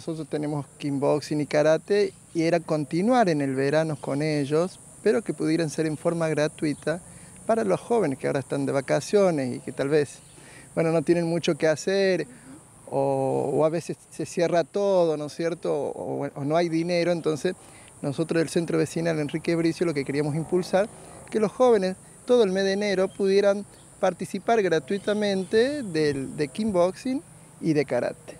Nosotros tenemos kickboxing y karate y era continuar en el verano con ellos, pero que pudieran ser en forma gratuita para los jóvenes que ahora están de vacaciones y que tal vez, bueno, no tienen mucho que hacer o, a veces se cierra todo, ¿no es cierto? O, no hay dinero, entonces nosotros del centro vecinal Enrique Bricio lo que queríamos impulsar, que los jóvenes todo el mes de enero pudieran participar gratuitamente del, de kickboxing y de karate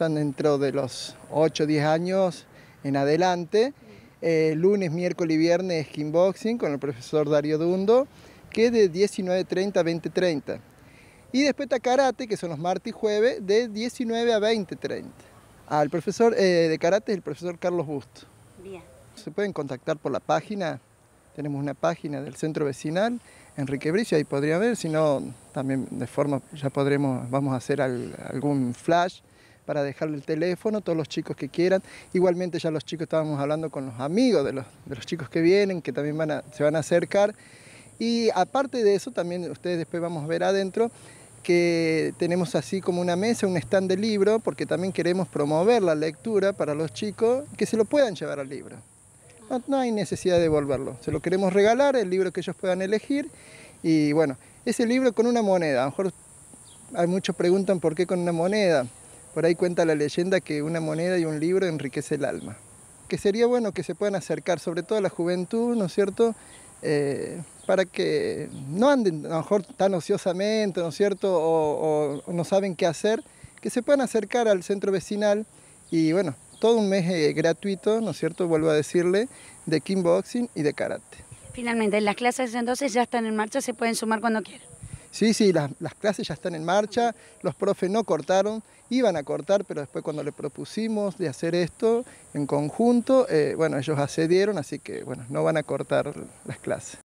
están dentro de los 8 o 10 años en adelante. Eh, lunes, miércoles y viernes skinboxing con el profesor Dario Dundo, que es de 19.30 a 20.30. Y después está karate, que son los martes y jueves, de 19 a 20.30. Al profesor eh, de karate es el profesor Carlos Busto. Se pueden contactar por la página. Tenemos una página del centro vecinal, Enrique Bricio, ahí podría ver, si no, también de forma, ya podremos, vamos a hacer algún flash para dejarle el teléfono, todos los chicos que quieran. Igualmente ya los chicos estábamos hablando con los amigos de los, de los chicos que vienen, que también van a, se van a acercar. Y aparte de eso, también ustedes después vamos a ver adentro, que tenemos así como una mesa, un stand de libro, porque también queremos promover la lectura para los chicos, que se lo puedan llevar al libro. No, hay necesidad de devolverlo, se lo queremos regalar, el libro que ellos puedan elegir, y bueno, ese libro con una moneda, a lo mejor hay muchos preguntan por qué con una moneda, por ahí cuenta la leyenda que una moneda y un libro enriquece el alma. Que sería bueno que se puedan acercar, sobre todo a la juventud, ¿no es cierto? Eh, para que no anden a lo mejor tan ociosamente, ¿no es cierto? O, no saben qué hacer, que se puedan acercar al centro vecinal y bueno, todo un mes eh, gratuito, ¿no es cierto? Vuelvo a decirle, de kickboxing y de karate. Finalmente, las clases entonces ya están en marcha, se pueden sumar cuando quieran. Sí, sí, las, clases ya están en marcha, los profes no cortaron, iban a cortar, pero después cuando le propusimos de hacer esto en conjunto, eh, bueno, ellos accedieron, así que bueno, no van a cortar las clases.